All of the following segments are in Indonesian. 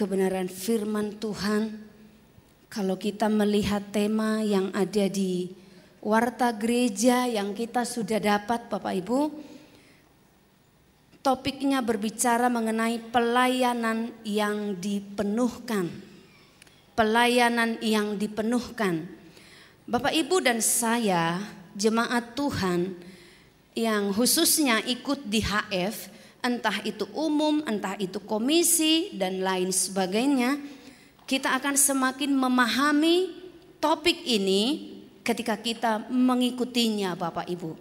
kebenaran firman Tuhan. Kalau kita melihat tema yang ada di warta gereja yang kita sudah dapat Bapak Ibu, topiknya berbicara mengenai pelayanan yang dipenuhkan. Pelayanan yang dipenuhkan. Bapak Ibu dan saya, jemaat Tuhan yang khususnya ikut di HF, entah itu umum, entah itu komisi dan lain sebagainya, kita akan semakin memahami topik ini ketika kita mengikutinya Bapak Ibu.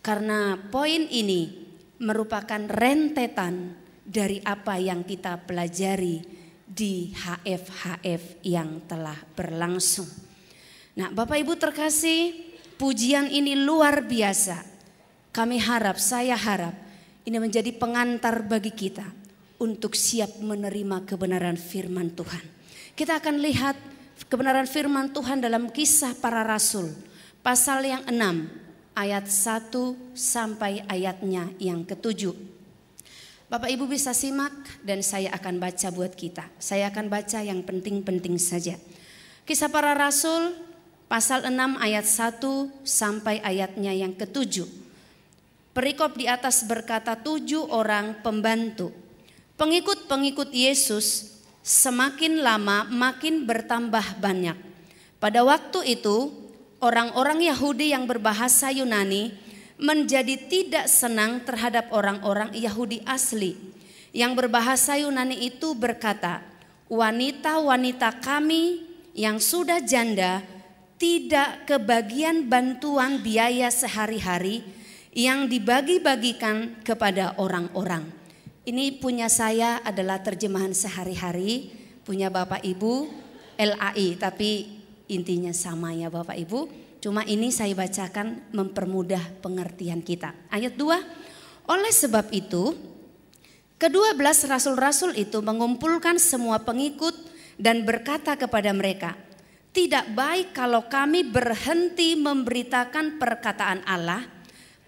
Karena poin ini merupakan rentetan dari apa yang kita pelajari di HF-HF yang telah berlangsung. Nah Bapak Ibu terkasih pujian ini luar biasa. Kami harap, saya harap ini menjadi pengantar bagi kita untuk siap menerima kebenaran firman Tuhan. Kita akan lihat kebenaran firman Tuhan dalam kisah para rasul pasal yang 6 ayat 1 sampai ayatnya yang ketujuh. Bapak Ibu bisa simak dan saya akan baca buat kita. Saya akan baca yang penting-penting saja. Kisah para rasul pasal 6 ayat 1 sampai ayatnya yang ketujuh perikop di atas berkata tujuh orang pembantu. Pengikut-pengikut Yesus semakin lama makin bertambah banyak. Pada waktu itu, orang-orang Yahudi yang berbahasa Yunani menjadi tidak senang terhadap orang-orang Yahudi asli. Yang berbahasa Yunani itu berkata, "Wanita-wanita kami yang sudah janda tidak kebagian bantuan biaya sehari-hari." yang dibagi-bagikan kepada orang-orang. Ini punya saya adalah terjemahan sehari-hari, punya Bapak Ibu LAI, tapi intinya sama ya Bapak Ibu. Cuma ini saya bacakan mempermudah pengertian kita. Ayat 2, oleh sebab itu kedua belas rasul-rasul itu mengumpulkan semua pengikut dan berkata kepada mereka, tidak baik kalau kami berhenti memberitakan perkataan Allah –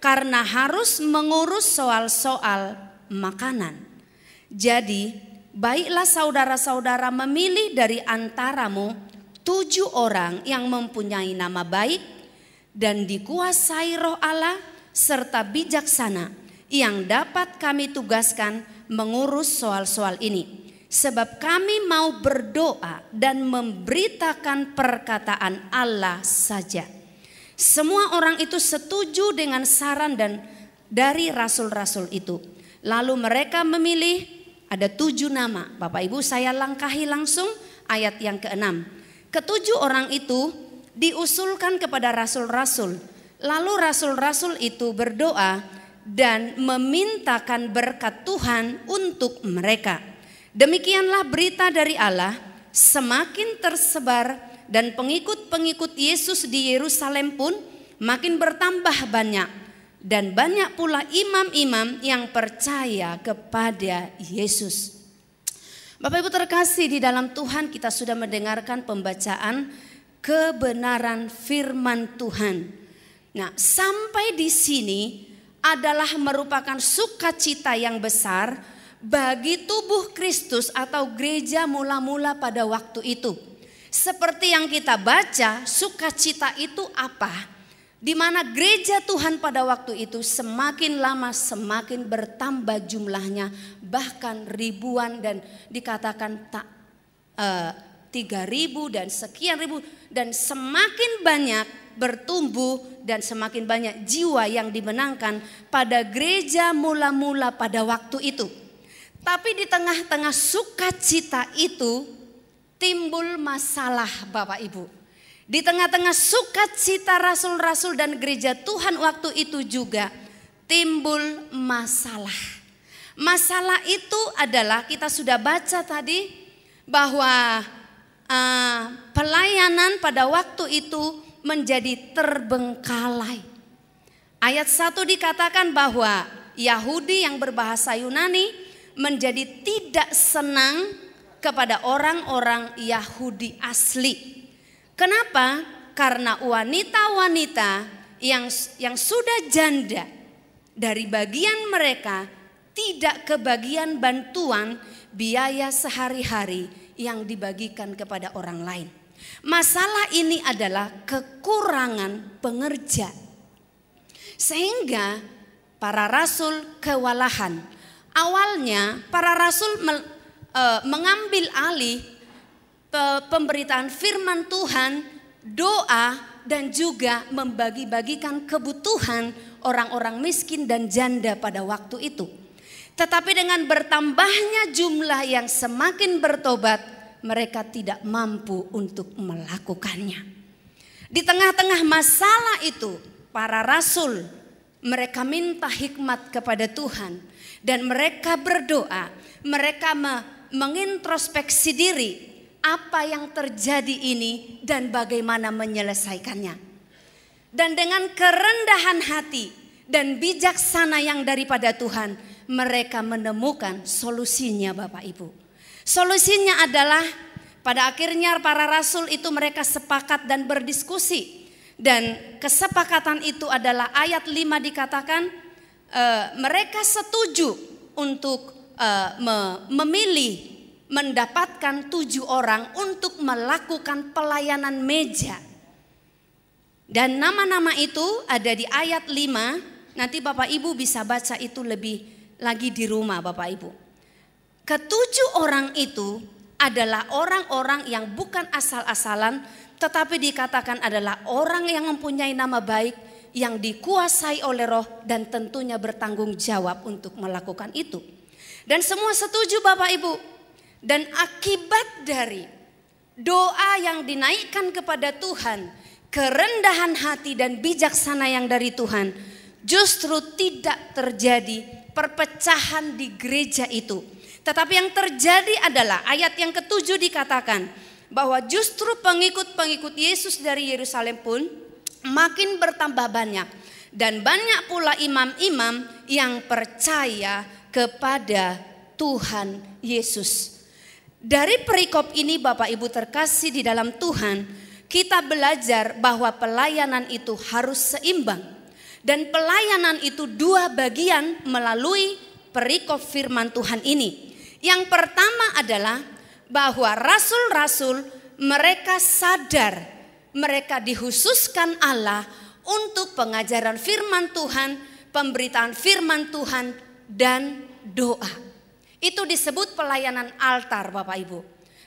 karena harus mengurus soal-soal makanan. Jadi, baiklah saudara-saudara memilih dari antaramu tujuh orang yang mempunyai nama baik dan dikuasai roh Allah serta bijaksana yang dapat kami tugaskan mengurus soal-soal ini. Sebab kami mau berdoa dan memberitakan perkataan Allah saja.' Semua orang itu setuju dengan saran dan dari rasul-rasul itu. Lalu mereka memilih ada tujuh nama. Bapak Ibu saya langkahi langsung ayat yang keenam. Ketujuh orang itu diusulkan kepada rasul-rasul. Lalu rasul-rasul itu berdoa dan memintakan berkat Tuhan untuk mereka. Demikianlah berita dari Allah semakin tersebar dan pengikut-pengikut Yesus di Yerusalem pun makin bertambah banyak dan banyak pula imam-imam yang percaya kepada Yesus. Bapak Ibu terkasih di dalam Tuhan kita sudah mendengarkan pembacaan kebenaran firman Tuhan. Nah, sampai di sini adalah merupakan sukacita yang besar bagi tubuh Kristus atau gereja mula-mula pada waktu itu seperti yang kita baca, sukacita itu apa? Di mana gereja Tuhan pada waktu itu semakin lama semakin bertambah jumlahnya, bahkan ribuan dan dikatakan tak eh, tiga ribu dan sekian ribu dan semakin banyak bertumbuh dan semakin banyak jiwa yang dimenangkan pada gereja mula-mula pada waktu itu. Tapi di tengah-tengah sukacita itu timbul masalah Bapak Ibu. Di tengah-tengah sukacita rasul-rasul dan gereja Tuhan waktu itu juga timbul masalah. Masalah itu adalah kita sudah baca tadi bahwa uh, pelayanan pada waktu itu menjadi terbengkalai. Ayat 1 dikatakan bahwa Yahudi yang berbahasa Yunani menjadi tidak senang kepada orang-orang Yahudi asli. Kenapa? Karena wanita-wanita yang yang sudah janda dari bagian mereka tidak kebagian bantuan biaya sehari-hari yang dibagikan kepada orang lain. Masalah ini adalah kekurangan pengerja. Sehingga para rasul kewalahan. Awalnya para rasul uh, mengambil alih pe pemberitaan firman Tuhan, doa dan juga membagi-bagikan kebutuhan orang-orang miskin dan janda pada waktu itu. Tetapi dengan bertambahnya jumlah yang semakin bertobat, mereka tidak mampu untuk melakukannya. Di tengah-tengah masalah itu, para rasul mereka minta hikmat kepada Tuhan dan mereka berdoa, mereka me mengintrospeksi diri apa yang terjadi ini dan bagaimana menyelesaikannya. Dan dengan kerendahan hati dan bijaksana yang daripada Tuhan, mereka menemukan solusinya Bapak Ibu. Solusinya adalah pada akhirnya para rasul itu mereka sepakat dan berdiskusi. Dan kesepakatan itu adalah ayat 5 dikatakan e, mereka setuju untuk uh, me memilih mendapatkan tujuh orang untuk melakukan pelayanan meja. Dan nama-nama itu ada di ayat 5, nanti Bapak Ibu bisa baca itu lebih lagi di rumah Bapak Ibu. Ketujuh orang itu adalah orang-orang yang bukan asal-asalan tetapi dikatakan adalah orang yang mempunyai nama baik yang dikuasai oleh roh dan tentunya bertanggung jawab untuk melakukan itu. Dan semua setuju Bapak Ibu. Dan akibat dari doa yang dinaikkan kepada Tuhan, kerendahan hati dan bijaksana yang dari Tuhan, justru tidak terjadi perpecahan di gereja itu. Tetapi yang terjadi adalah ayat yang ketujuh dikatakan bahwa justru pengikut-pengikut Yesus dari Yerusalem pun makin bertambah banyak dan banyak pula imam-imam yang percaya kepada Tuhan Yesus. Dari perikop ini Bapak Ibu terkasih di dalam Tuhan, kita belajar bahwa pelayanan itu harus seimbang. Dan pelayanan itu dua bagian melalui perikop firman Tuhan ini. Yang pertama adalah bahwa rasul-rasul mereka sadar mereka dihususkan Allah untuk pengajaran firman Tuhan, pemberitaan firman Tuhan dan doa. Itu disebut pelayanan altar Bapak Ibu.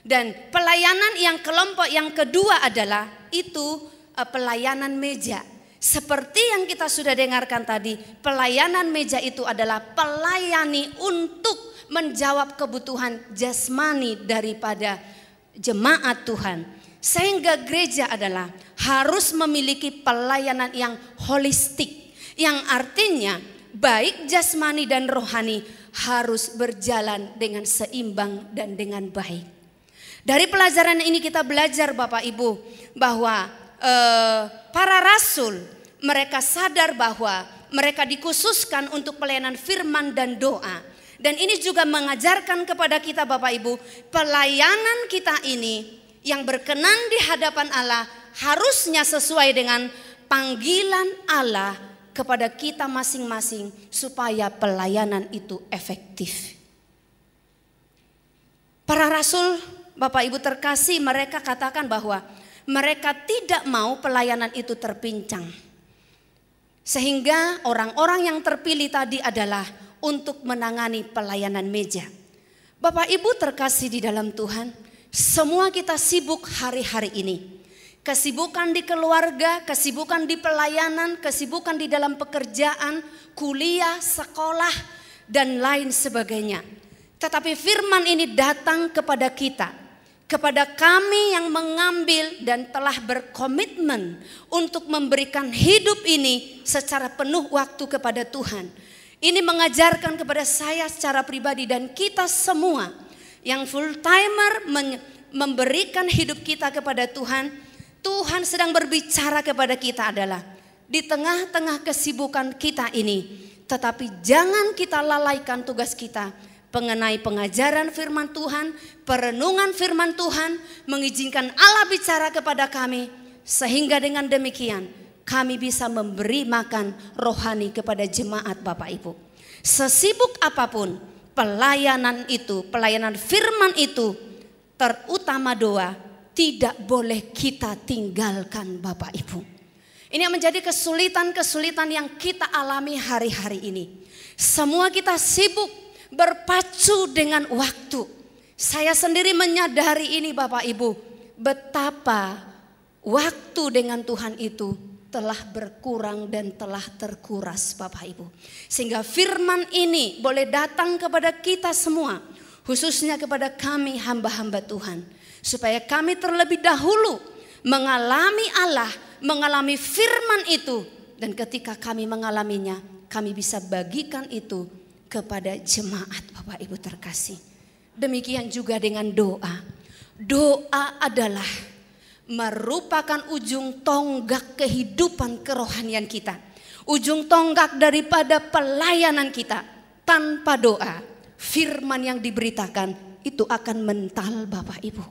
Dan pelayanan yang kelompok yang kedua adalah itu eh, pelayanan meja. Seperti yang kita sudah dengarkan tadi, pelayanan meja itu adalah pelayani untuk menjawab kebutuhan jasmani daripada jemaat Tuhan. Sehingga gereja adalah harus memiliki pelayanan yang holistik. Yang artinya baik jasmani dan rohani harus berjalan dengan seimbang dan dengan baik. Dari pelajaran ini kita belajar Bapak Ibu bahwa eh, para rasul mereka sadar bahwa mereka dikhususkan untuk pelayanan firman dan doa. Dan ini juga mengajarkan kepada kita Bapak Ibu, pelayanan kita ini yang berkenan di hadapan Allah harusnya sesuai dengan panggilan Allah kepada kita masing-masing supaya pelayanan itu efektif. Para rasul, Bapak Ibu terkasih, mereka katakan bahwa mereka tidak mau pelayanan itu terpincang. Sehingga orang-orang yang terpilih tadi adalah untuk menangani pelayanan meja. Bapak Ibu terkasih di dalam Tuhan, semua kita sibuk hari-hari ini kesibukan di keluarga, kesibukan di pelayanan, kesibukan di dalam pekerjaan, kuliah, sekolah, dan lain sebagainya. Tetapi firman ini datang kepada kita, kepada kami yang mengambil dan telah berkomitmen untuk memberikan hidup ini secara penuh waktu kepada Tuhan. Ini mengajarkan kepada saya secara pribadi dan kita semua yang full timer memberikan hidup kita kepada Tuhan Tuhan sedang berbicara kepada kita adalah di tengah-tengah kesibukan kita ini, tetapi jangan kita lalaikan tugas kita mengenai pengajaran firman Tuhan, perenungan firman Tuhan, mengizinkan Allah bicara kepada kami sehingga dengan demikian kami bisa memberi makan rohani kepada jemaat Bapak Ibu. Sesibuk apapun pelayanan itu, pelayanan firman itu, terutama doa tidak boleh kita tinggalkan Bapak Ibu. Ini yang menjadi kesulitan-kesulitan yang kita alami hari-hari ini. Semua kita sibuk berpacu dengan waktu. Saya sendiri menyadari ini Bapak Ibu, betapa waktu dengan Tuhan itu telah berkurang dan telah terkuras Bapak Ibu. Sehingga firman ini boleh datang kepada kita semua, khususnya kepada kami hamba-hamba Tuhan supaya kami terlebih dahulu mengalami Allah, mengalami firman itu dan ketika kami mengalaminya, kami bisa bagikan itu kepada jemaat Bapak Ibu terkasih. Demikian juga dengan doa. Doa adalah merupakan ujung tonggak kehidupan kerohanian kita. Ujung tonggak daripada pelayanan kita. Tanpa doa, firman yang diberitakan itu akan mental Bapak Ibu.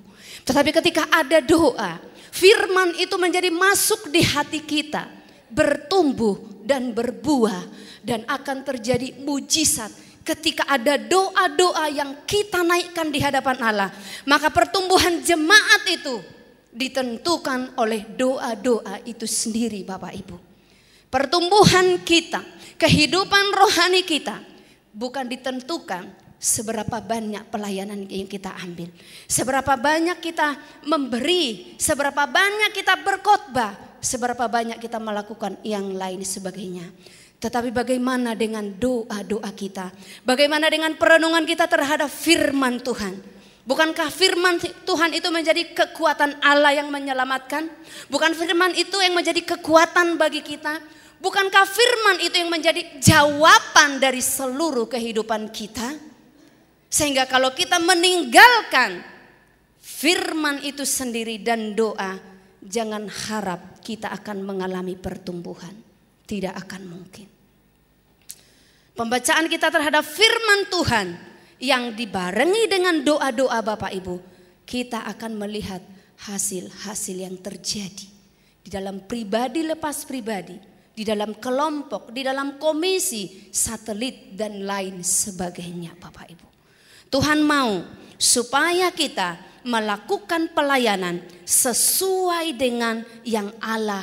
Tetapi ketika ada doa, firman itu menjadi masuk di hati kita, bertumbuh dan berbuah dan akan terjadi mujizat ketika ada doa-doa yang kita naikkan di hadapan Allah, maka pertumbuhan jemaat itu ditentukan oleh doa-doa itu sendiri, Bapak Ibu. Pertumbuhan kita, kehidupan rohani kita bukan ditentukan seberapa banyak pelayanan yang kita ambil, seberapa banyak kita memberi, seberapa banyak kita berkhotbah, seberapa banyak kita melakukan yang lain sebagainya. Tetapi bagaimana dengan doa-doa kita? Bagaimana dengan perenungan kita terhadap firman Tuhan? Bukankah firman Tuhan itu menjadi kekuatan Allah yang menyelamatkan? Bukan firman itu yang menjadi kekuatan bagi kita? Bukankah firman itu yang menjadi jawaban dari seluruh kehidupan kita? Sehingga kalau kita meninggalkan firman itu sendiri dan doa, jangan harap kita akan mengalami pertumbuhan. Tidak akan mungkin. Pembacaan kita terhadap firman Tuhan yang dibarengi dengan doa-doa Bapak Ibu, kita akan melihat hasil-hasil yang terjadi di dalam pribadi lepas pribadi, di dalam kelompok, di dalam komisi, satelit dan lain sebagainya Bapak Ibu. Tuhan mau supaya kita melakukan pelayanan sesuai dengan yang Allah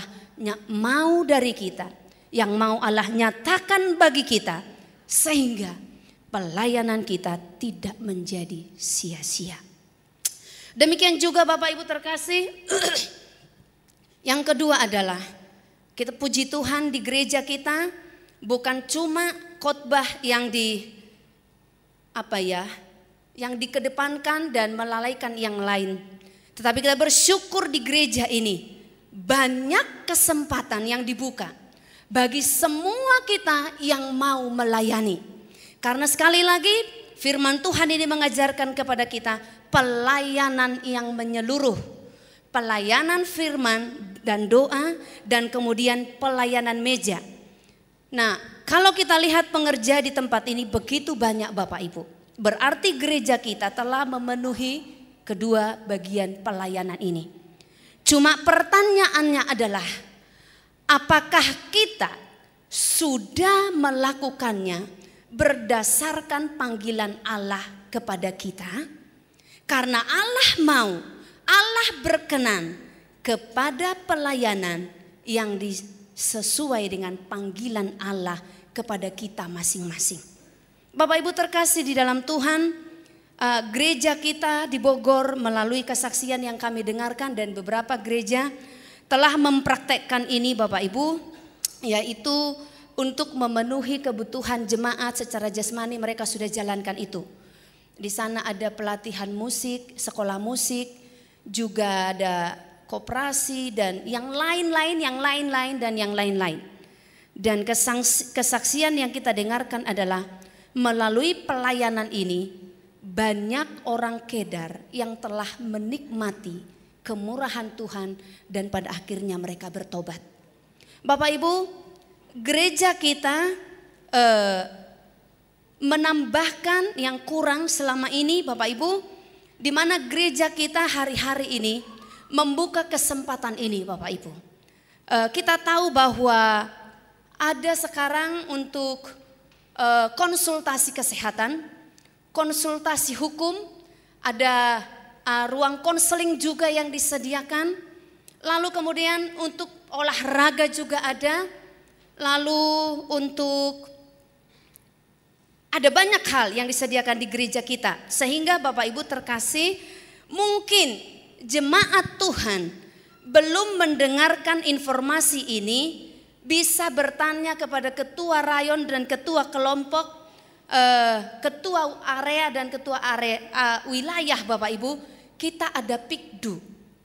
mau dari kita, yang mau Allah nyatakan bagi kita, sehingga pelayanan kita tidak menjadi sia-sia. Demikian juga Bapak Ibu terkasih, yang kedua adalah kita puji Tuhan di gereja kita bukan cuma khotbah yang di apa ya yang dikedepankan dan melalaikan yang lain. Tetapi kita bersyukur di gereja ini banyak kesempatan yang dibuka bagi semua kita yang mau melayani. Karena sekali lagi firman Tuhan ini mengajarkan kepada kita pelayanan yang menyeluruh. Pelayanan firman dan doa dan kemudian pelayanan meja. Nah, kalau kita lihat pengerja di tempat ini begitu banyak Bapak Ibu. Berarti gereja kita telah memenuhi kedua bagian pelayanan ini. Cuma pertanyaannya adalah apakah kita sudah melakukannya berdasarkan panggilan Allah kepada kita? Karena Allah mau, Allah berkenan kepada pelayanan yang sesuai dengan panggilan Allah kepada kita masing-masing. Bapak Ibu terkasih di dalam Tuhan, uh, gereja kita di Bogor melalui kesaksian yang kami dengarkan dan beberapa gereja telah mempraktekkan ini Bapak Ibu, yaitu untuk memenuhi kebutuhan jemaat secara jasmani mereka sudah jalankan itu. Di sana ada pelatihan musik, sekolah musik, juga ada koperasi dan yang lain-lain, yang lain-lain dan yang lain-lain. Dan kesaksian yang kita dengarkan adalah melalui pelayanan ini banyak orang kedar yang telah menikmati kemurahan Tuhan dan pada akhirnya mereka bertobat. Bapak Ibu, gereja kita eh, menambahkan yang kurang selama ini Bapak Ibu, di mana gereja kita hari-hari ini membuka kesempatan ini Bapak Ibu. Eh, kita tahu bahwa ada sekarang untuk Eh, konsultasi kesehatan, konsultasi hukum, ada eh, ruang konseling juga yang disediakan. Lalu kemudian untuk olahraga juga ada. Lalu untuk ada banyak hal yang disediakan di gereja kita. Sehingga Bapak Ibu terkasih, mungkin jemaat Tuhan belum mendengarkan informasi ini bisa bertanya kepada ketua rayon dan ketua kelompok, eh, ketua area dan ketua area uh, wilayah Bapak Ibu, kita ada PIKDU.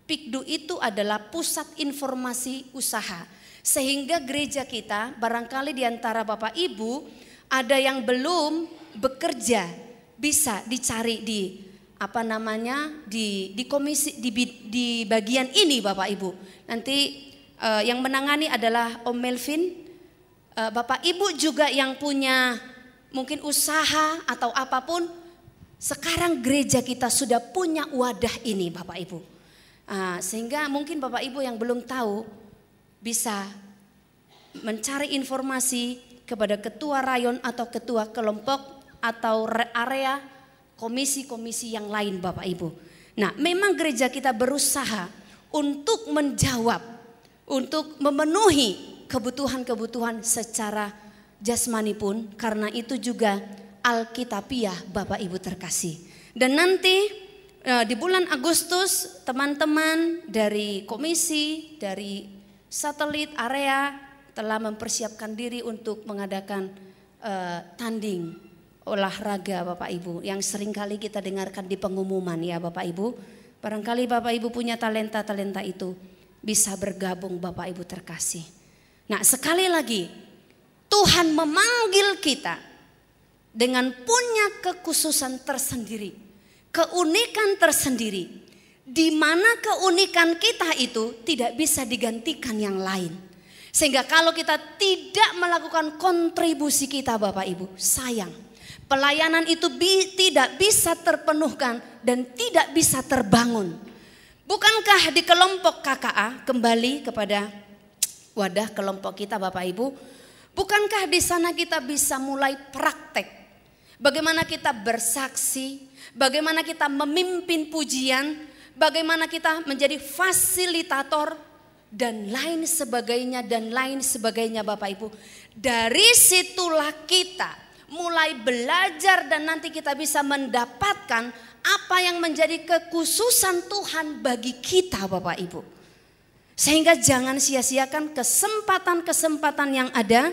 PIKDU itu adalah pusat informasi usaha. Sehingga gereja kita barangkali di antara Bapak Ibu ada yang belum bekerja bisa dicari di apa namanya di di komisi di di bagian ini Bapak Ibu. Nanti uh, yang menangani adalah Om Melvin. Uh, Bapak Ibu juga yang punya mungkin usaha atau apapun. Sekarang gereja kita sudah punya wadah ini Bapak Ibu. Uh, sehingga mungkin Bapak Ibu yang belum tahu bisa mencari informasi kepada ketua rayon atau ketua kelompok atau area komisi-komisi yang lain Bapak Ibu. Nah memang gereja kita berusaha untuk menjawab untuk memenuhi kebutuhan-kebutuhan secara jasmani pun karena itu juga alkitabiah Bapak Ibu terkasih. Dan nanti e, di bulan Agustus teman-teman dari komisi, dari satelit area telah mempersiapkan diri untuk mengadakan uh, tanding olahraga Bapak Ibu yang seringkali kita dengarkan di pengumuman ya Bapak Ibu. Barangkali Bapak Ibu punya talenta-talenta itu bisa bergabung Bapak Ibu terkasih. Nah sekali lagi Tuhan memanggil kita dengan punya kekhususan tersendiri, keunikan tersendiri, di mana keunikan kita itu tidak bisa digantikan yang lain. Sehingga kalau kita tidak melakukan kontribusi kita Bapak Ibu, sayang. Pelayanan itu bi tidak bisa terpenuhkan dan tidak bisa terbangun Bukankah di kelompok KKA kembali kepada wadah kelompok kita Bapak Ibu? Bukankah di sana kita bisa mulai praktek Bagaimana kita bersaksi, bagaimana kita memimpin pujian, bagaimana kita menjadi fasilitator dan lain sebagainya dan lain sebagainya Bapak Ibu. Dari situlah kita mulai belajar dan nanti kita bisa mendapatkan apa yang menjadi kekhususan Tuhan bagi kita Bapak Ibu. Sehingga jangan sia-siakan kesempatan-kesempatan yang ada,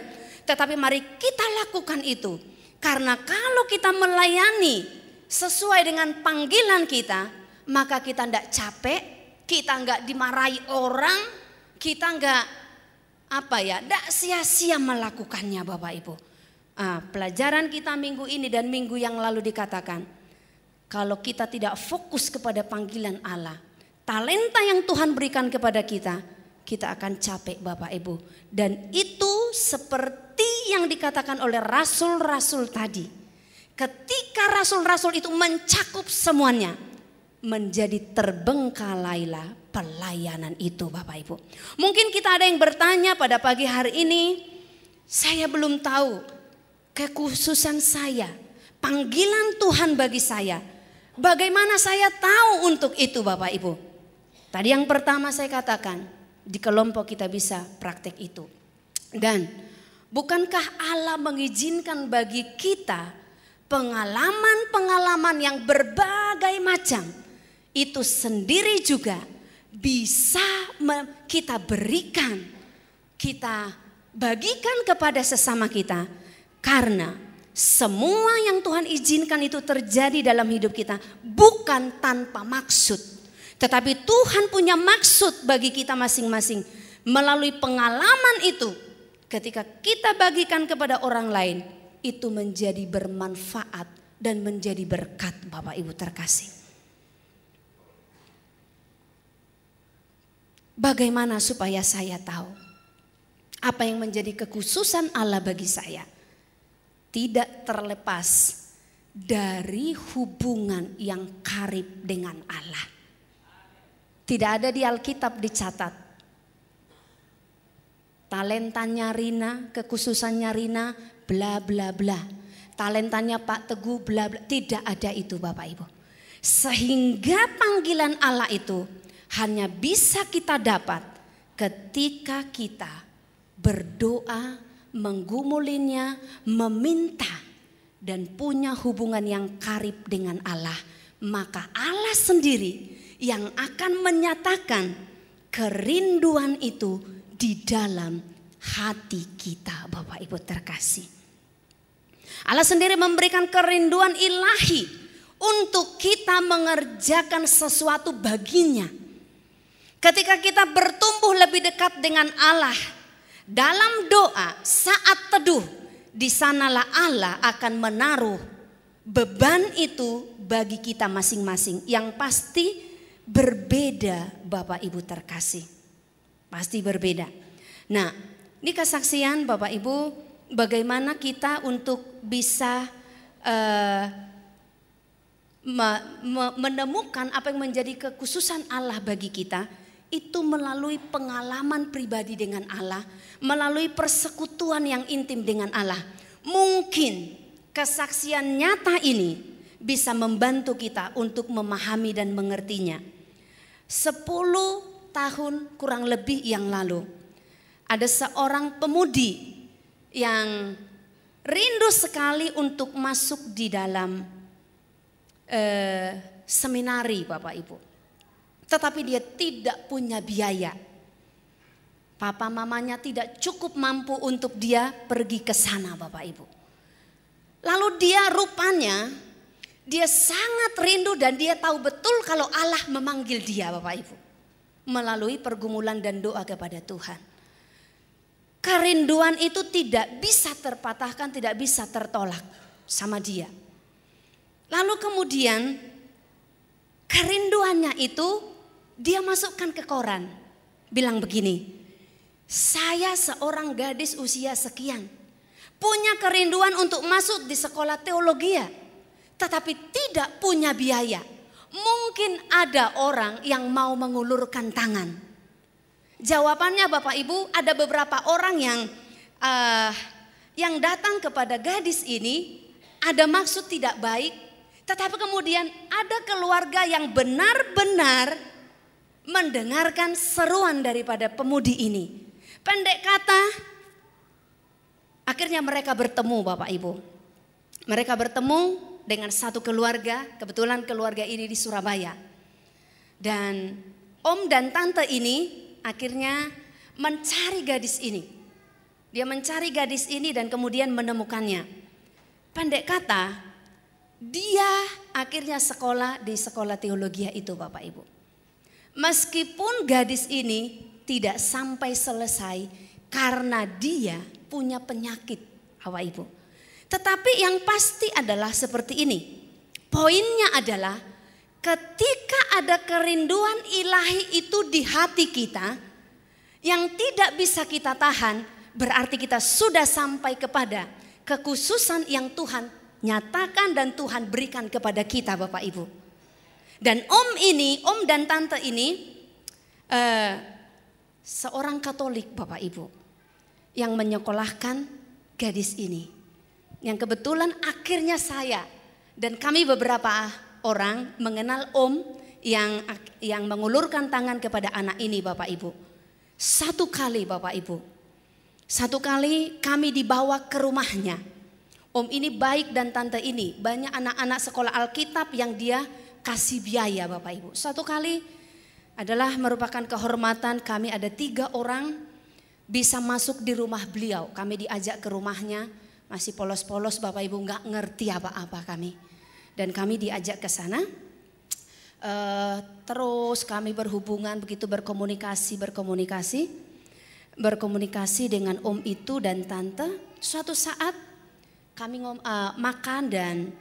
tetapi mari kita lakukan itu. Karena kalau kita melayani sesuai dengan panggilan kita, maka kita tidak capek, kita nggak dimarahi orang, kita nggak apa ya, tidak sia-sia melakukannya Bapak Ibu. Ah, pelajaran kita minggu ini dan minggu yang lalu dikatakan, kalau kita tidak fokus kepada panggilan Allah, talenta yang Tuhan berikan kepada kita, kita akan capek Bapak Ibu. Dan itu seperti yang dikatakan oleh rasul-rasul tadi. Ketika rasul-rasul itu mencakup semuanya. Menjadi terbengkalailah pelayanan itu Bapak Ibu. Mungkin kita ada yang bertanya pada pagi hari ini. Saya belum tahu kekhususan saya. Panggilan Tuhan bagi saya. Bagaimana saya tahu untuk itu Bapak Ibu? Tadi yang pertama saya katakan, di kelompok kita bisa praktek itu. Dan bukankah Allah mengizinkan bagi kita pengalaman-pengalaman yang berbagai macam itu sendiri juga bisa kita berikan, kita bagikan kepada sesama kita karena semua yang Tuhan izinkan itu terjadi dalam hidup kita bukan tanpa maksud. Tetapi Tuhan punya maksud bagi kita masing-masing. Melalui pengalaman itu ketika kita bagikan kepada orang lain itu menjadi bermanfaat dan menjadi berkat Bapak Ibu terkasih. Bagaimana supaya saya tahu apa yang menjadi kekhususan Allah bagi saya? tidak terlepas dari hubungan yang karib dengan Allah. Tidak ada di Alkitab dicatat. Talentanya Rina, kekhususannya Rina, bla bla bla. Talentanya Pak Teguh, bla bla. Tidak ada itu Bapak Ibu. Sehingga panggilan Allah itu hanya bisa kita dapat ketika kita berdoa menggumulinya, meminta dan punya hubungan yang karib dengan Allah, maka Allah sendiri yang akan menyatakan kerinduan itu di dalam hati kita, Bapak Ibu terkasih. Allah sendiri memberikan kerinduan ilahi untuk kita mengerjakan sesuatu baginya. Ketika kita bertumbuh lebih dekat dengan Allah, dalam doa saat teduh, di sanalah Allah akan menaruh beban itu bagi kita masing-masing yang pasti berbeda Bapak Ibu terkasih. Pasti berbeda. Nah, ini kesaksian Bapak Ibu bagaimana kita untuk bisa uh, menemukan apa yang menjadi kekhususan Allah bagi kita itu melalui pengalaman pribadi dengan Allah, melalui persekutuan yang intim dengan Allah. Mungkin kesaksian nyata ini bisa membantu kita untuk memahami dan mengertinya. Sepuluh tahun kurang lebih yang lalu, ada seorang pemudi yang rindu sekali untuk masuk di dalam eh, seminari, Bapak Ibu tetapi dia tidak punya biaya. Papa mamanya tidak cukup mampu untuk dia pergi ke sana Bapak Ibu. Lalu dia rupanya dia sangat rindu dan dia tahu betul kalau Allah memanggil dia Bapak Ibu. Melalui pergumulan dan doa kepada Tuhan kerinduan itu tidak bisa terpatahkan, tidak bisa tertolak sama dia. Lalu kemudian kerinduannya itu dia masukkan ke koran, bilang begini, saya seorang gadis usia sekian, punya kerinduan untuk masuk di sekolah teologi, ya. tetapi tidak punya biaya. Mungkin ada orang yang mau mengulurkan tangan. Jawabannya Bapak Ibu, ada beberapa orang yang uh, yang datang kepada gadis ini ada maksud tidak baik, tetapi kemudian ada keluarga yang benar-benar mendengarkan seruan daripada pemudi ini. Pendek kata, akhirnya mereka bertemu Bapak Ibu. Mereka bertemu dengan satu keluarga, kebetulan keluarga ini di Surabaya. Dan om dan tante ini akhirnya mencari gadis ini. Dia mencari gadis ini dan kemudian menemukannya. Pendek kata, dia akhirnya sekolah di sekolah teologi itu Bapak Ibu. Meskipun gadis ini tidak sampai selesai karena dia punya penyakit Hawa Ibu. Tetapi yang pasti adalah seperti ini. Poinnya adalah ketika ada kerinduan ilahi itu di hati kita yang tidak bisa kita tahan, berarti kita sudah sampai kepada kekhususan yang Tuhan nyatakan dan Tuhan berikan kepada kita Bapak Ibu. Dan om ini, om dan tante ini uh, seorang Katolik Bapak Ibu yang menyekolahkan gadis ini. Yang kebetulan akhirnya saya dan kami beberapa orang mengenal om yang yang mengulurkan tangan kepada anak ini Bapak Ibu. Satu kali Bapak Ibu. Satu kali kami dibawa ke rumahnya. Om ini baik dan tante ini banyak anak-anak sekolah Alkitab yang dia kasih biaya Bapak Ibu. Satu kali adalah merupakan kehormatan kami ada tiga orang bisa masuk di rumah beliau. Kami diajak ke rumahnya masih polos-polos Bapak Ibu nggak ngerti apa-apa kami. Dan kami diajak ke sana. Uh, terus kami berhubungan begitu berkomunikasi berkomunikasi berkomunikasi dengan om itu dan tante. Suatu saat kami ngom, uh, makan dan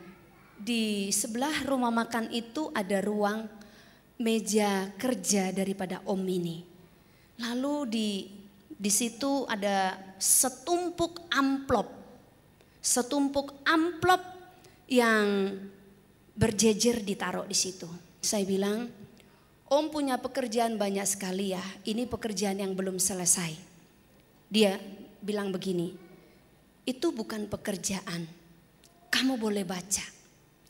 di sebelah rumah makan itu ada ruang meja kerja daripada Om ini. Lalu di di situ ada setumpuk amplop. Setumpuk amplop yang berjejer ditaruh di situ. Saya bilang, Om punya pekerjaan banyak sekali ya. Ini pekerjaan yang belum selesai. Dia bilang begini, itu bukan pekerjaan. Kamu boleh baca.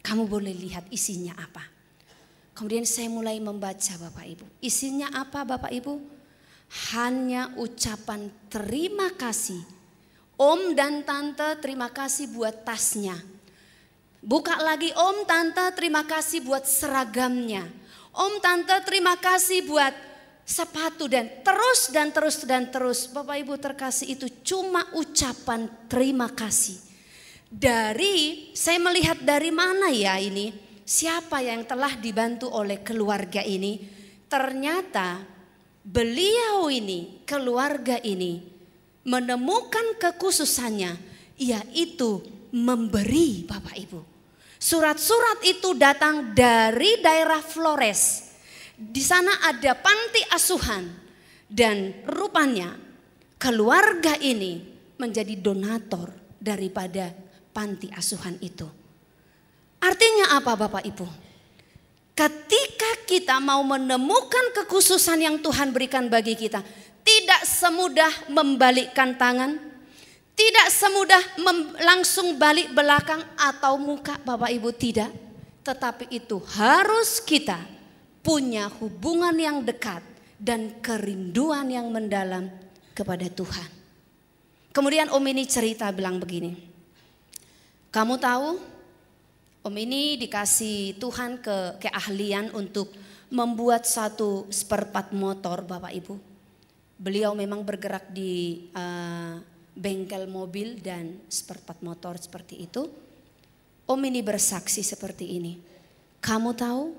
Kamu boleh lihat isinya apa. Kemudian saya mulai membaca Bapak Ibu. Isinya apa Bapak Ibu? Hanya ucapan terima kasih. Om dan tante terima kasih buat tasnya. Buka lagi om tante terima kasih buat seragamnya. Om tante terima kasih buat sepatu dan terus dan terus dan terus. Bapak Ibu terkasih itu cuma ucapan terima kasih dari saya melihat dari mana ya ini siapa yang telah dibantu oleh keluarga ini ternyata beliau ini keluarga ini menemukan kekhususannya yaitu memberi Bapak Ibu surat-surat itu datang dari daerah Flores di sana ada panti asuhan dan rupanya keluarga ini menjadi donator daripada panti asuhan itu. Artinya apa Bapak Ibu? Ketika kita mau menemukan kekhususan yang Tuhan berikan bagi kita, tidak semudah membalikkan tangan, tidak semudah langsung balik belakang atau muka Bapak Ibu tidak, tetapi itu harus kita punya hubungan yang dekat dan kerinduan yang mendalam kepada Tuhan. Kemudian Om ini cerita bilang begini, kamu tahu, Om ini dikasih Tuhan ke keahlian untuk membuat satu seperempat motor Bapak Ibu. Beliau memang bergerak di uh, bengkel mobil dan seperempat motor seperti itu. Om ini bersaksi seperti ini. Kamu tahu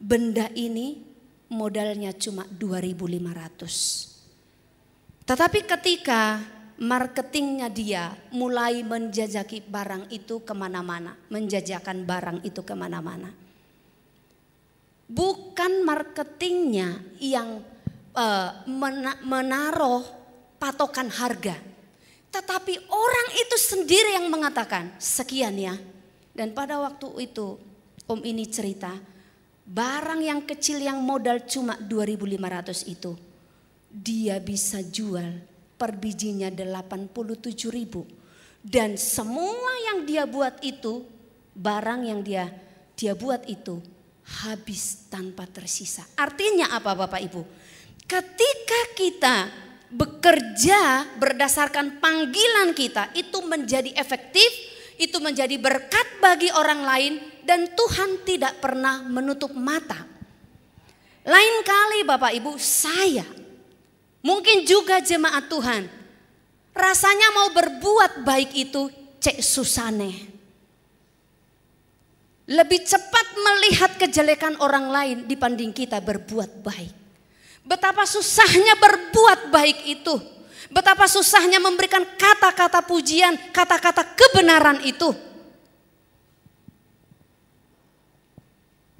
benda ini modalnya cuma 2500. Tetapi ketika marketingnya dia mulai menjajaki barang itu kemana-mana, menjajakan barang itu kemana-mana. Bukan marketingnya yang eh, menaruh patokan harga, tetapi orang itu sendiri yang mengatakan sekian ya. Dan pada waktu itu om ini cerita, barang yang kecil yang modal cuma 2.500 itu, dia bisa jual per bijinya 87 ribu. Dan semua yang dia buat itu, barang yang dia dia buat itu habis tanpa tersisa. Artinya apa Bapak Ibu? Ketika kita bekerja berdasarkan panggilan kita itu menjadi efektif, itu menjadi berkat bagi orang lain dan Tuhan tidak pernah menutup mata. Lain kali Bapak Ibu saya Mungkin juga jemaat Tuhan, rasanya mau berbuat baik itu cek susane. Lebih cepat melihat kejelekan orang lain dibanding kita berbuat baik. Betapa susahnya berbuat baik itu. Betapa susahnya memberikan kata-kata pujian, kata-kata kebenaran itu.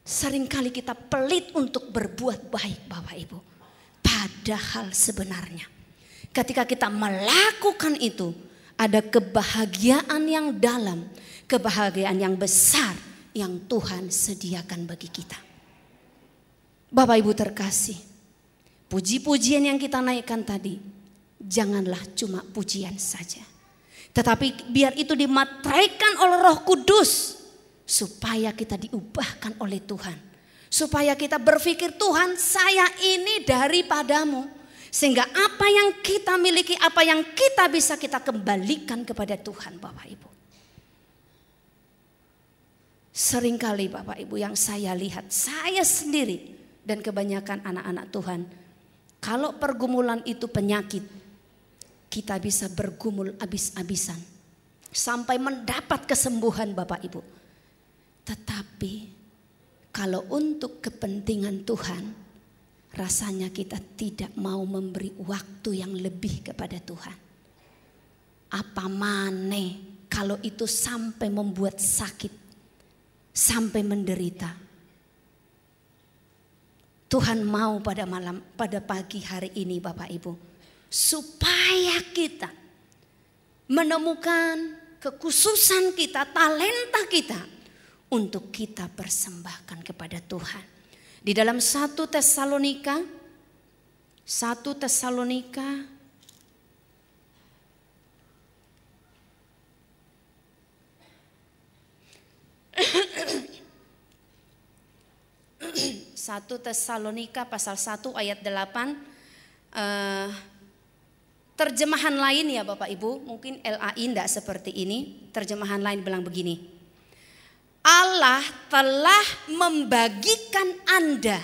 Seringkali kita pelit untuk berbuat baik Bapak Ibu. Padahal sebenarnya ketika kita melakukan itu ada kebahagiaan yang dalam, kebahagiaan yang besar yang Tuhan sediakan bagi kita. Bapak Ibu terkasih, puji-pujian yang kita naikkan tadi janganlah cuma pujian saja. Tetapi biar itu dimatraikan oleh roh kudus supaya kita diubahkan oleh Tuhan Supaya kita berpikir Tuhan saya ini daripadamu. Sehingga apa yang kita miliki, apa yang kita bisa kita kembalikan kepada Tuhan Bapak Ibu. Seringkali Bapak Ibu yang saya lihat, saya sendiri dan kebanyakan anak-anak Tuhan. Kalau pergumulan itu penyakit, kita bisa bergumul abis-abisan. Sampai mendapat kesembuhan Bapak Ibu. Tetapi kalau untuk kepentingan Tuhan, rasanya kita tidak mau memberi waktu yang lebih kepada Tuhan. Apa maneh kalau itu sampai membuat sakit, sampai menderita. Tuhan mau pada malam pada pagi hari ini Bapak Ibu supaya kita menemukan kekhususan kita, talenta kita untuk kita persembahkan kepada Tuhan. Di dalam satu Tesalonika, satu Tesalonika, satu Tesalonika pasal 1 ayat 8 uh, eh, terjemahan lain ya Bapak Ibu mungkin LAI tidak seperti ini terjemahan lain bilang begini Allah telah membagikan Anda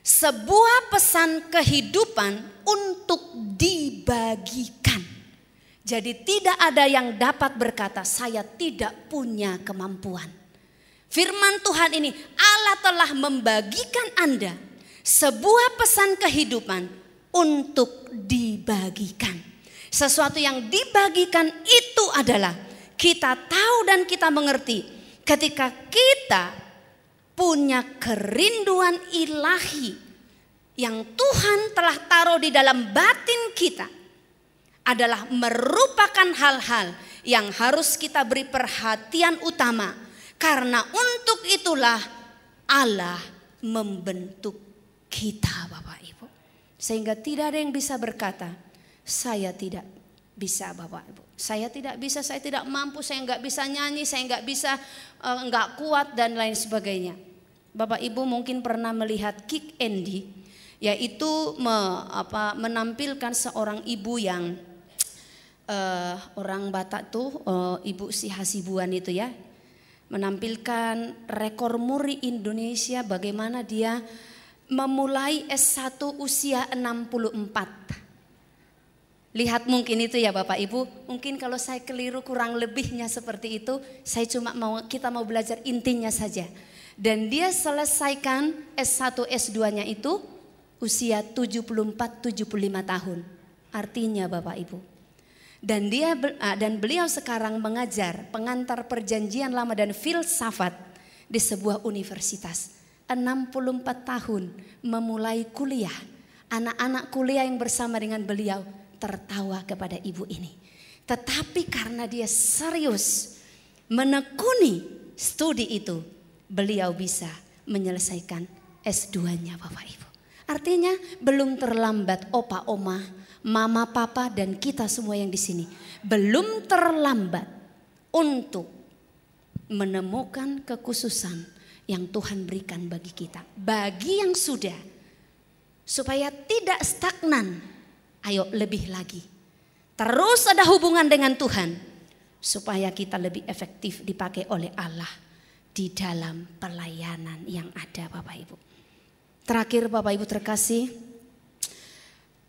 sebuah pesan kehidupan untuk dibagikan. Jadi tidak ada yang dapat berkata saya tidak punya kemampuan. Firman Tuhan ini Allah telah membagikan Anda sebuah pesan kehidupan untuk dibagikan. Sesuatu yang dibagikan itu adalah kita tahu dan kita mengerti ketika kita punya kerinduan ilahi yang Tuhan telah taruh di dalam batin kita adalah merupakan hal-hal yang harus kita beri perhatian utama karena untuk itulah Allah membentuk kita Bapak Ibu. Sehingga tidak ada yang bisa berkata saya tidak bisa Bapak Ibu. Saya tidak bisa, saya tidak mampu, saya nggak bisa nyanyi, saya nggak bisa, eh, nggak kuat dan lain sebagainya. Bapak Ibu mungkin pernah melihat Kick Andy, yaitu me, apa, menampilkan seorang ibu yang uh, orang Batak tuh uh, Ibu si Hasibuan itu ya menampilkan rekor muri Indonesia bagaimana dia memulai S1 usia 64. Lihat mungkin itu ya Bapak Ibu, mungkin kalau saya keliru kurang lebihnya seperti itu, saya cuma mau kita mau belajar intinya saja. Dan dia selesaikan S1 S2-nya itu usia 74 75 tahun. Artinya Bapak Ibu. Dan dia ah, dan beliau sekarang mengajar pengantar perjanjian lama dan filsafat di sebuah universitas. 64 tahun memulai kuliah. Anak-anak kuliah yang bersama dengan beliau tertawa kepada ibu ini. Tetapi karena dia serius menekuni studi itu, beliau bisa menyelesaikan S2-nya Bapak Ibu. Artinya belum terlambat opa oma, mama papa dan kita semua yang di sini. Belum terlambat untuk menemukan kekhususan yang Tuhan berikan bagi kita. Bagi yang sudah supaya tidak stagnan Ayo lebih lagi. Terus ada hubungan dengan Tuhan supaya kita lebih efektif dipakai oleh Allah di dalam pelayanan yang ada Bapak Ibu. Terakhir Bapak Ibu terkasih,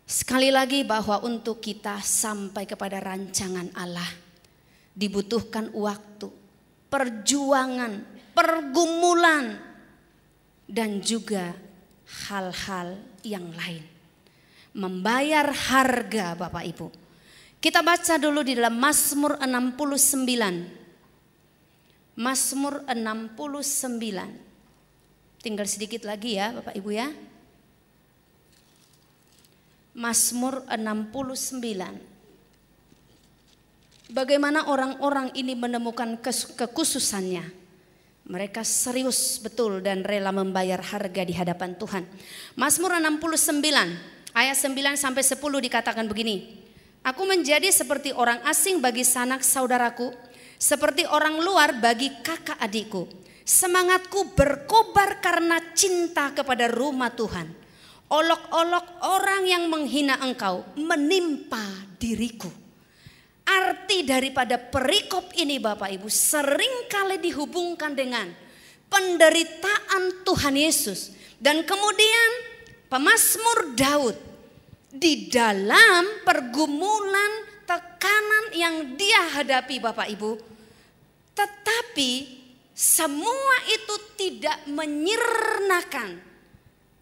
sekali lagi bahwa untuk kita sampai kepada rancangan Allah dibutuhkan waktu, perjuangan, pergumulan dan juga hal-hal yang lain membayar harga Bapak Ibu. Kita baca dulu di dalam Mazmur 69. Mazmur 69. Tinggal sedikit lagi ya Bapak Ibu ya. Mazmur 69. Bagaimana orang-orang ini menemukan kekhususannya? Mereka serius betul dan rela membayar harga di hadapan Tuhan. Mazmur 69 Ayat 9 sampai 10 dikatakan begini. Aku menjadi seperti orang asing bagi sanak saudaraku, seperti orang luar bagi kakak adikku. Semangatku berkobar karena cinta kepada rumah Tuhan. Olok-olok orang yang menghina engkau menimpa diriku. Arti daripada perikop ini Bapak Ibu seringkali dihubungkan dengan penderitaan Tuhan Yesus. Dan kemudian pemazmur Daud di dalam pergumulan tekanan yang dia hadapi Bapak Ibu. Tetapi semua itu tidak menyernakan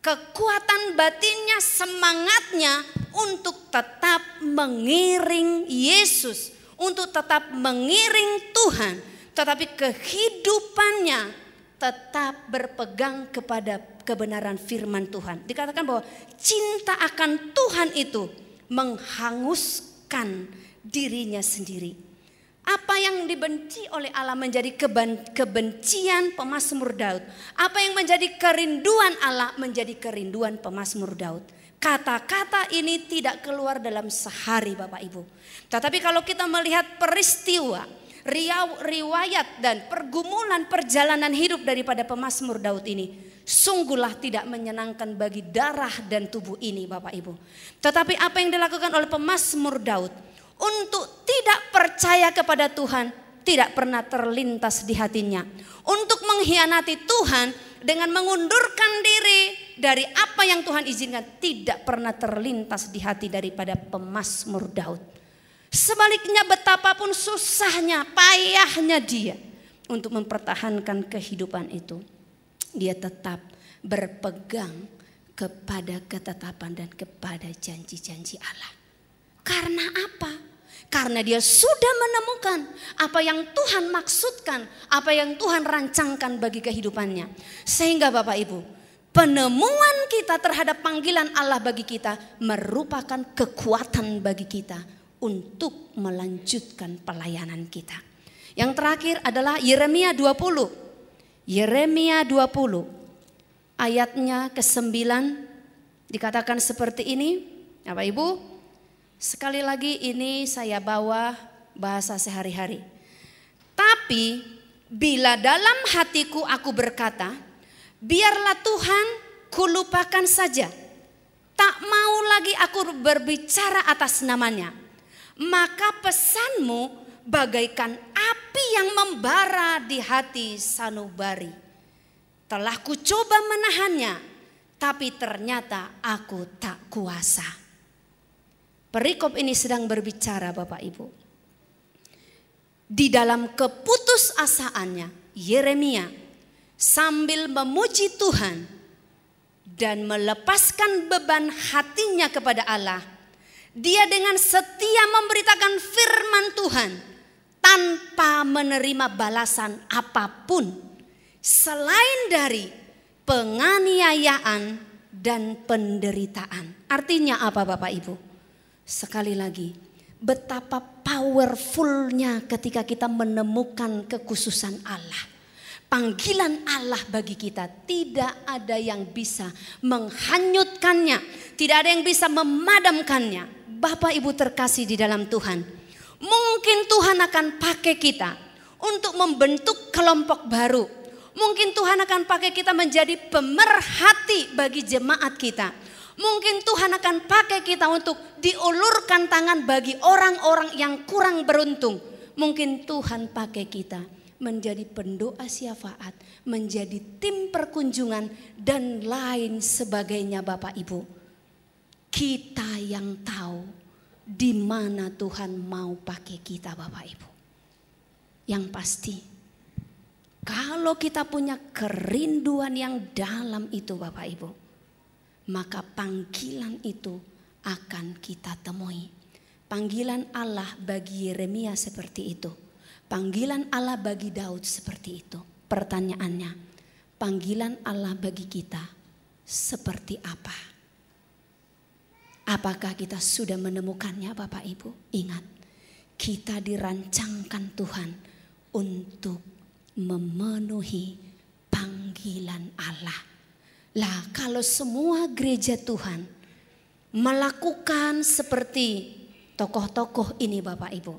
kekuatan batinnya, semangatnya untuk tetap mengiring Yesus, untuk tetap mengiring Tuhan, tetapi kehidupannya tetap berpegang kepada kebenaran firman Tuhan. Dikatakan bahwa cinta akan Tuhan itu menghanguskan dirinya sendiri. Apa yang dibenci oleh Allah menjadi kebencian pemazmur Daud. Apa yang menjadi kerinduan Allah menjadi kerinduan pemazmur Daud. Kata-kata ini tidak keluar dalam sehari Bapak Ibu. Tetapi kalau kita melihat peristiwa riwayat dan pergumulan perjalanan hidup daripada pemazmur Daud ini sungguhlah tidak menyenangkan bagi darah dan tubuh ini Bapak Ibu. Tetapi apa yang dilakukan oleh pemazmur Daud untuk tidak percaya kepada Tuhan tidak pernah terlintas di hatinya. Untuk mengkhianati Tuhan dengan mengundurkan diri dari apa yang Tuhan izinkan tidak pernah terlintas di hati daripada pemazmur Daud. Sebaliknya betapapun susahnya, payahnya dia untuk mempertahankan kehidupan itu. Dia tetap berpegang kepada ketetapan dan kepada janji-janji Allah. Karena apa? Karena dia sudah menemukan apa yang Tuhan maksudkan, apa yang Tuhan rancangkan bagi kehidupannya. Sehingga Bapak Ibu, penemuan kita terhadap panggilan Allah bagi kita merupakan kekuatan bagi kita untuk melanjutkan pelayanan kita. Yang terakhir adalah Yeremia 20. Yeremia 20 ayatnya ke-9 dikatakan seperti ini. Apa Ibu? Sekali lagi ini saya bawa bahasa sehari-hari. Tapi bila dalam hatiku aku berkata, biarlah Tuhan kulupakan saja. Tak mau lagi aku berbicara atas namanya maka pesanmu bagaikan api yang membara di hati sanubari. Telah kucoba menahannya, tapi ternyata aku tak kuasa. Perikop ini sedang berbicara Bapak Ibu. Di dalam keputusasaannya Yeremia sambil memuji Tuhan dan melepaskan beban hatinya kepada Allah – dia dengan setia memberitakan firman Tuhan tanpa menerima balasan apapun selain dari penganiayaan dan penderitaan. Artinya apa Bapak Ibu? Sekali lagi, betapa powerfulnya ketika kita menemukan kekhususan Allah panggilan Allah bagi kita. Tidak ada yang bisa menghanyutkannya, tidak ada yang bisa memadamkannya. Bapak Ibu terkasih di dalam Tuhan, mungkin Tuhan akan pakai kita untuk membentuk kelompok baru. Mungkin Tuhan akan pakai kita menjadi pemerhati bagi jemaat kita. Mungkin Tuhan akan pakai kita untuk diulurkan tangan bagi orang-orang yang kurang beruntung. Mungkin Tuhan pakai kita menjadi pendoa syafaat, menjadi tim perkunjungan dan lain sebagainya Bapak Ibu. Kita yang tahu di mana Tuhan mau pakai kita Bapak Ibu. Yang pasti kalau kita punya kerinduan yang dalam itu Bapak Ibu, maka panggilan itu akan kita temui. Panggilan Allah bagi Yeremia seperti itu. Panggilan Allah bagi Daud seperti itu. Pertanyaannya, panggilan Allah bagi kita seperti apa? Apakah kita sudah menemukannya Bapak Ibu? Ingat, kita dirancangkan Tuhan untuk memenuhi panggilan Allah. Lah kalau semua gereja Tuhan melakukan seperti tokoh-tokoh ini Bapak Ibu.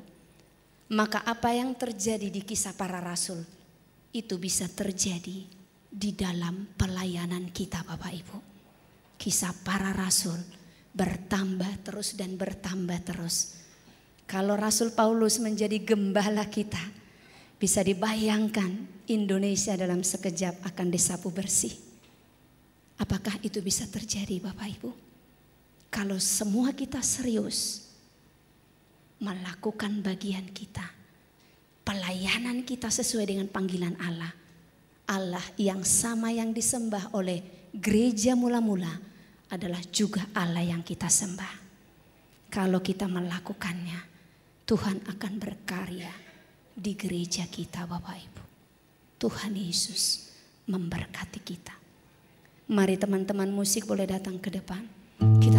Maka apa yang terjadi di kisah para rasul itu bisa terjadi di dalam pelayanan kita Bapak Ibu. Kisah para rasul bertambah terus dan bertambah terus. Kalau Rasul Paulus menjadi gembala kita, bisa dibayangkan Indonesia dalam sekejap akan disapu bersih. Apakah itu bisa terjadi, Bapak Ibu? Kalau semua kita serius melakukan bagian kita, pelayanan kita sesuai dengan panggilan Allah. Allah yang sama yang disembah oleh gereja mula-mula adalah juga Allah yang kita sembah. Kalau kita melakukannya, Tuhan akan berkarya di gereja kita, Bapak Ibu. Tuhan Yesus memberkati kita. Mari teman-teman musik boleh datang ke depan. Kita